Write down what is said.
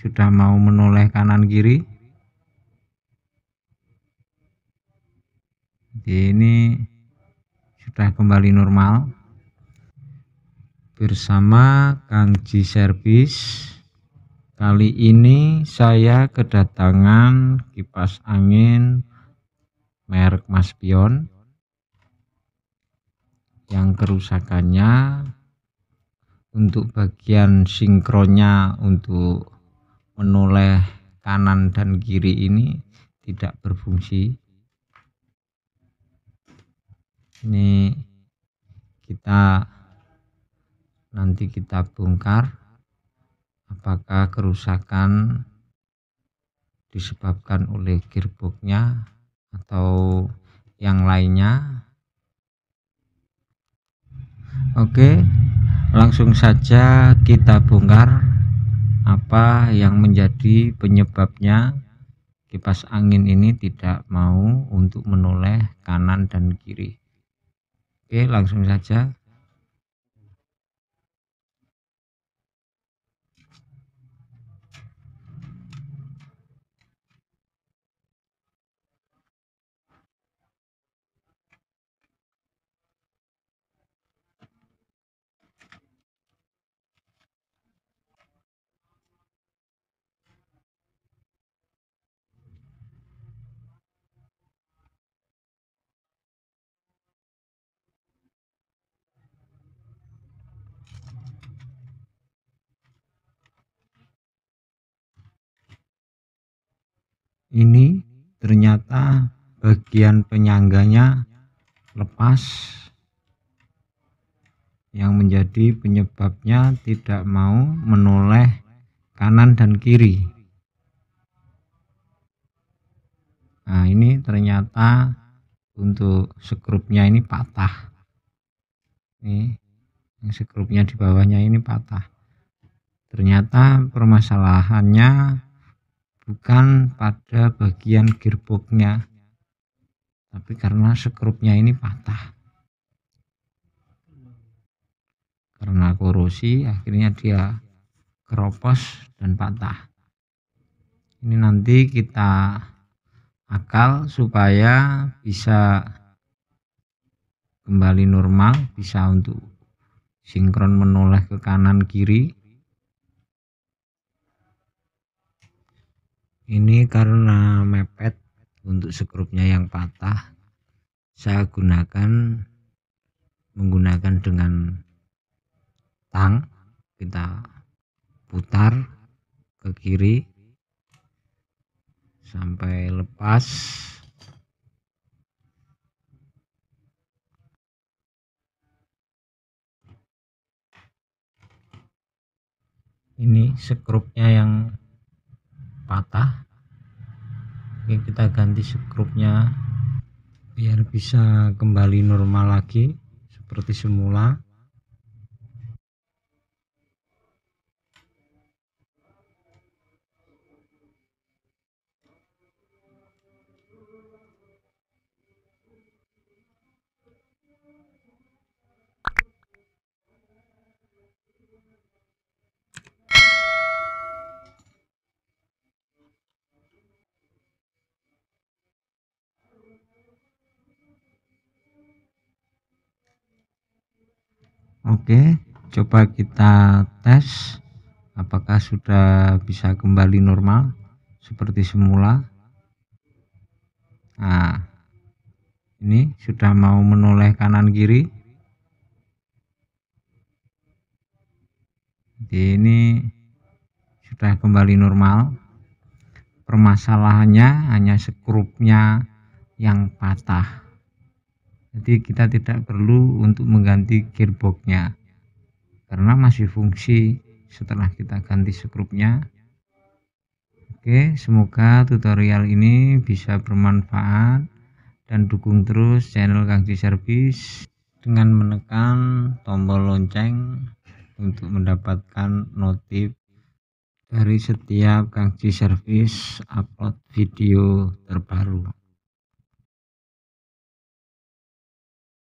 sudah mau menoleh kanan kiri jadi ini sudah kembali normal bersama kanji service kali ini saya kedatangan kipas angin merek Mas Pion yang kerusakannya untuk bagian sinkronnya untuk menoleh kanan dan kiri ini tidak berfungsi ini kita nanti kita bongkar apakah kerusakan disebabkan oleh gearboxnya atau yang lainnya oke langsung saja kita bongkar apa yang menjadi penyebabnya kipas angin ini tidak mau untuk menoleh kanan dan kiri. Oke, langsung saja ini ternyata bagian penyangganya lepas yang menjadi penyebabnya tidak mau menoleh kanan dan kiri nah ini ternyata untuk skrupnya ini patah nih yang Sekrupnya di bawahnya ini patah ternyata permasalahannya bukan pada bagian gearboxnya tapi karena sekrupnya ini patah karena korosi akhirnya dia keropos dan patah ini nanti kita akal supaya bisa kembali normal bisa untuk sinkron menoleh ke kanan kiri ini karena mepet untuk skrupnya yang patah saya gunakan menggunakan dengan tang kita putar ke kiri sampai lepas ini skrupnya yang patah Oke kita ganti skrupnya biar bisa kembali normal lagi seperti semula Oke, coba kita tes apakah sudah bisa kembali normal seperti semula. Nah, ini sudah mau menoleh kanan kiri. Jadi ini sudah kembali normal. Permasalahannya hanya skrupnya yang patah jadi kita tidak perlu untuk mengganti gearboxnya karena masih fungsi setelah kita ganti skrupnya Oke semoga tutorial ini bisa bermanfaat dan dukung terus channel Kang Service dengan menekan tombol lonceng untuk mendapatkan notif dari setiap Kang Service upload video terbaru